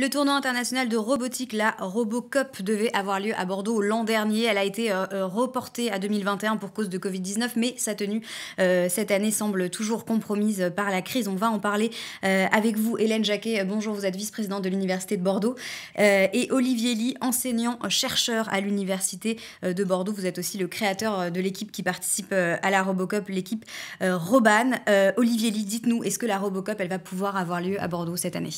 Le tournoi international de robotique, la RoboCup, devait avoir lieu à Bordeaux l'an dernier. Elle a été euh, euh, reportée à 2021 pour cause de Covid-19, mais sa tenue euh, cette année semble toujours compromise par la crise. On va en parler avec vous, Hélène Jacquet. Bonjour, vous êtes vice-présidente de l'Université de Bordeaux. et Olivier Ly, enseignant-chercheur à l'Université de Bordeaux. Vous êtes aussi le créateur de l'équipe qui participe à la RoboCup, l'équipe Roban. Olivier Ly, dites-nous, est-ce que la RoboCup, elle va pouvoir avoir lieu à Bordeaux cette année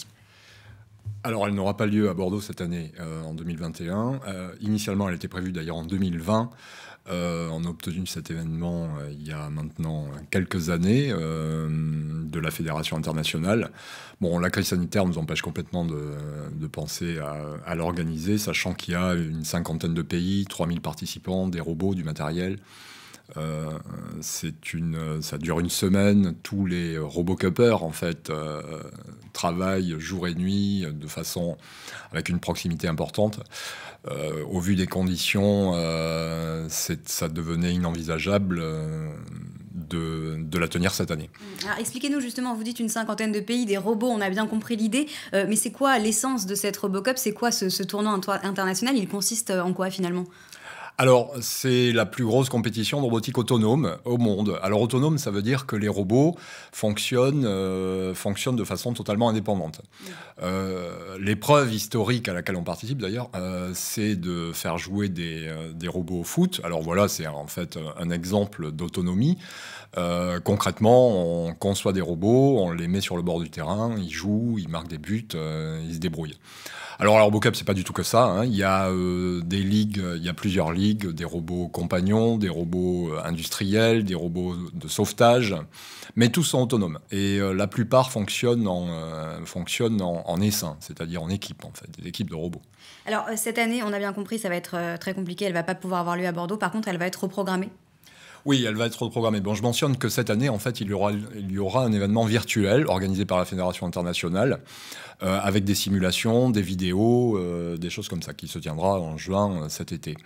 alors, elle n'aura pas lieu à Bordeaux cette année, euh, en 2021. Euh, initialement, elle était prévue d'ailleurs en 2020. Euh, on a obtenu cet événement euh, il y a maintenant quelques années de la Fédération internationale. Bon, la crise sanitaire nous empêche complètement de, penser à, à l'organiser, sachant qu'il y a une cinquantaine de pays, 3000 participants, des robots, du matériel. Euh, c'est une, ça dure une semaine. Tous les robocuppers, en fait, euh, travaillent jour et nuit de façon avec une proximité importante. Euh, au vu des conditions, ça devenait inenvisageable. De, de, la tenir cette année. expliquez-nous justement, vous dites une cinquantaine de pays, des robots, on a bien compris l'idée, mais c'est quoi l'essence de cette RoboCup C'est quoi ce, ce tournoi international Il consiste en quoi finalement alors, c'est la plus grosse compétition de robotique autonome au monde. Alors, autonome, ça veut dire que les robots fonctionnent, euh, fonctionnent de façon totalement indépendante. Euh, l'épreuve historique à laquelle on participe, d'ailleurs, euh, c'est de faire jouer des, des, robots au foot. Alors, voilà, c'est en fait un exemple d'autonomie. concrètement, on conçoit des robots, on les met sur le bord du terrain, ils jouent, ils marquent des buts, ils se débrouillent. Alors, alors ce c'est pas du tout que ça. Hein. Il y a euh, des ligues, il y a plusieurs ligues, des robots compagnons, des robots euh, industriels, des robots de sauvetage, mais tous sont autonomes. Et euh, la plupart fonctionnent en, essaim, c'est-à-dire en équipe, en fait, des équipes de robots. Alors, cette année, on a bien compris, ça va être très compliqué. Elle va pas pouvoir avoir lieu à Bordeaux. Par contre, elle va être reprogrammée oui, elle va être reprogrammée. Bon, je mentionne que cette année, en fait, il y aura, un événement virtuel organisé par la Fédération internationale euh, avec des simulations, des vidéos, euh, des choses comme ça, qui se tiendra en juin euh, cet été.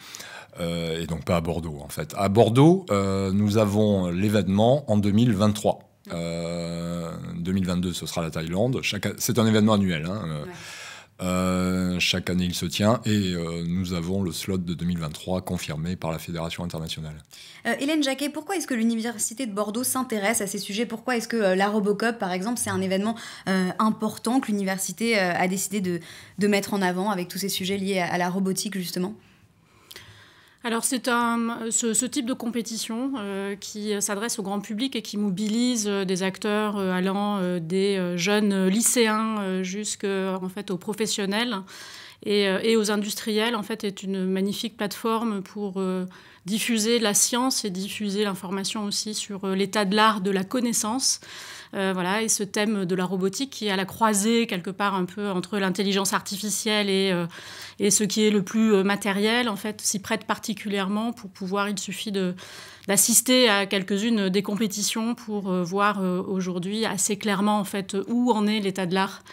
et donc pas à Bordeaux, en fait. À Bordeaux, nous avons l'événement en 2023. 2022, ce sera la Thaïlande. C'est un événement annuel. Hein, euh, chaque année, il se tient et euh, nous avons le slot de 2023 confirmé par la Fédération internationale. Euh, Hélène Jacquet, pourquoi est-ce que l'Université de Bordeaux s'intéresse à ces sujets Pourquoi est-ce que la Robocop, par exemple, c'est un événement important que l'université a décidé de, mettre en avant avec tous ces sujets liés à la robotique, justement alors c'est ce, type de compétition euh, qui s'adresse au grand public et qui mobilise euh, des acteurs euh, allant des jeunes lycéens jusqu'en fait aux professionnels. Euh, et, aux industriels, en fait, est une magnifique plateforme pour euh, diffuser la science et diffuser l'information aussi sur euh, l'état de l'art de la connaissance. voilà, et ce thème de la robotique qui est à la croisée quelque part un peu entre l'intelligence artificielle et, et ce qui est le plus matériel, en fait, s'y prête particulièrement pour pouvoir, il suffit d'assister à quelques-unes des compétitions pour voir aujourd'hui assez clairement en fait où en est l'état de l'art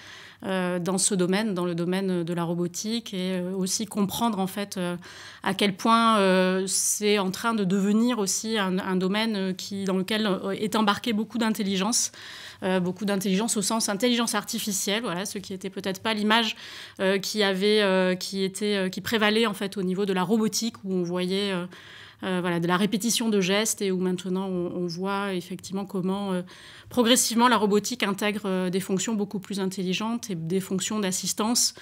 euh, dans ce domaine, dans le domaine de la robotique, et euh, aussi comprendre en fait euh, à quel point c'est en train de devenir aussi un, domaine qui, dans lequel est embarqué beaucoup d'intelligence, beaucoup d'intelligence au sens intelligence artificielle, voilà, ce qui n'était peut-être pas l'image qui avait, qui était, qui prévalait en fait au niveau de la robotique où on voyait euh, voilà, de la répétition de gestes et où maintenant on, on voit effectivement comment euh, progressivement la robotique intègre euh, des fonctions beaucoup plus intelligentes et des fonctions d'assistance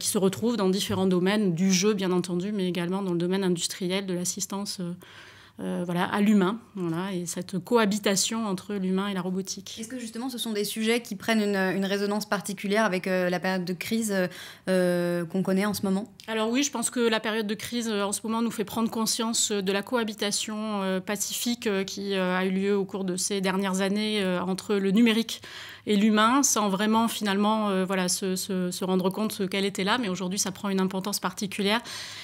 qui se retrouvent dans différents domaines, du jeu bien entendu, mais également dans le domaine industriel de l'assistance euh, voilà, à l'humain, voilà, et cette cohabitation entre l'humain et la robotique. Est-ce que justement ce sont des sujets qui prennent une, résonance particulière avec euh, la période de crise euh, qu'on connaît en ce moment Alors oui, je pense que la période de crise en ce moment nous fait prendre conscience de la cohabitation pacifique qui a eu lieu au cours de ces dernières années entre le numérique et l'humain sans vraiment finalement euh, voilà, se, se, se, rendre compte qu'elle était là. Mais aujourd'hui, ça prend une importance particulière.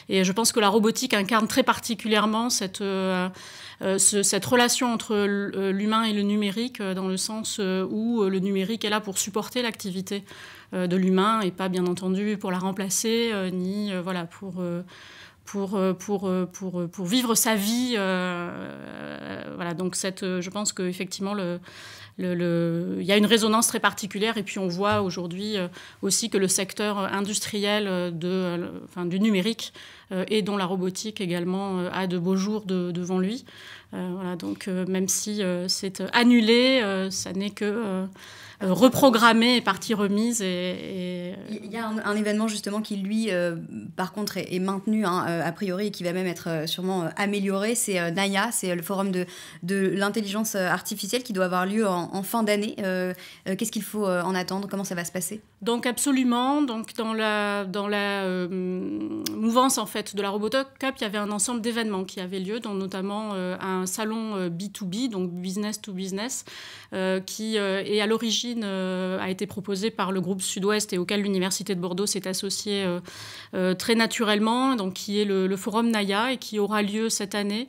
Et je pense que la robotique incarne très particulièrement cette, euh, euh, cette relation entre l'humain et le numérique dans le sens où le numérique est là pour supporter l'activité de l'humain et pas bien entendu pour la remplacer ni voilà pour pour, pour, pour, pour vivre sa vie. voilà, donc cette, je pense qu'effectivement, le, il y a une résonance très particulière. Et puis on voit aujourd'hui euh, aussi que le secteur industriel euh, de, euh, du numérique euh, et dont la robotique également euh, a de beaux jours devant lui. Euh, voilà, donc même si c'est annulé, ça n'est que reprogrammé et partie remise. Et, Il y a un, événement justement qui, lui, par contre, est, maintenu, hein, a priori, et qui va même être sûrement amélioré. C'est Naya, c'est le forum de, de l'intelligence artificielle qui doit avoir lieu en, en fin d'année. Qu'est-ce qu'il faut en attendre Comment ça va se passer Donc absolument, donc dans la, dans la mouvance en fait de la RobotoCup, il y avait un ensemble d'événements qui avaient lieu, dont notamment euh, un salon B2B, euh, donc business to business, euh, qui est à l'origine a été proposé par le groupe Sud-Ouest et auquel l'université de Bordeaux s'est associée très naturellement, donc qui est le, forum Naya et qui aura lieu cette année.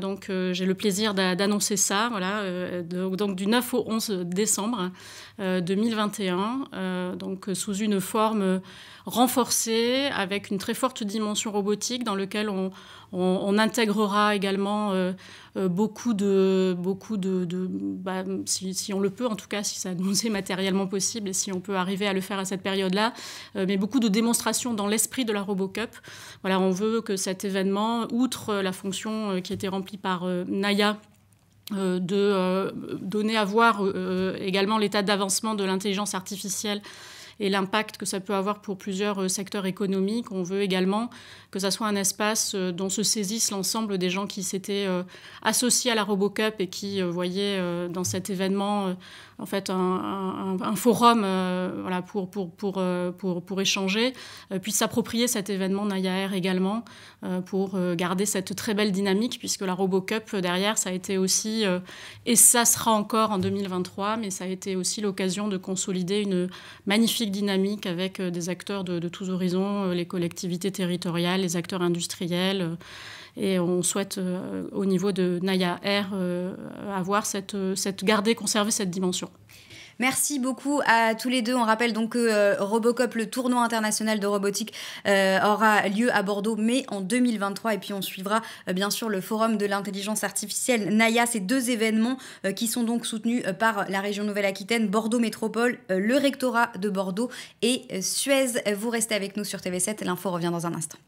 donc j'ai le plaisir d'annoncer ça, voilà, donc du 9 au 11 décembre 2021, donc sous une forme renforcée avec une très forte dimension robotique dans lequel on, intégrera également euh, euh, beaucoup de... Beaucoup de, bah, si, on le peut, en tout cas, si ça nous est matériellement possible et si on peut arriver à le faire à cette période-là, euh, mais beaucoup de démonstrations dans l'esprit de la RoboCup. Voilà, on veut que cet événement, outre la fonction qui était remplie par Naya, de donner à voir également l'état d'avancement de l'intelligence artificielle et l'impact que ça peut avoir pour plusieurs euh, secteurs économiques. On veut également que ça soit un espace euh, dont se saisissent l'ensemble des gens qui s'étaient euh, associés à la RoboCup et qui voyaient dans cet événement en fait un, forum voilà, pour, pour, pour, pour, pour échanger, puissent s'approprier cet événement Nayaer également pour garder cette très belle dynamique puisque la RoboCup derrière, ça a été aussi, et ça sera encore en 2023, mais ça a été aussi l'occasion de consolider une magnifique dynamique avec euh, des acteurs de, tous horizons, euh, les collectivités territoriales, les acteurs industriels. Euh, et on souhaite, au niveau de Naya Air, avoir cette, cette garder, conserver cette dimension. Merci beaucoup à tous les deux. On rappelle donc que euh, Robocop, le tournoi international de robotique, euh, aura lieu à Bordeaux, mai en 2023. Et puis on suivra euh, bien sûr le forum de l'intelligence artificielle Naya. Ces deux événements qui sont donc soutenus par la région Nouvelle-Aquitaine, Bordeaux Métropole, le rectorat de Bordeaux et Suez. Vous restez avec nous sur TV7. L'info revient dans un instant.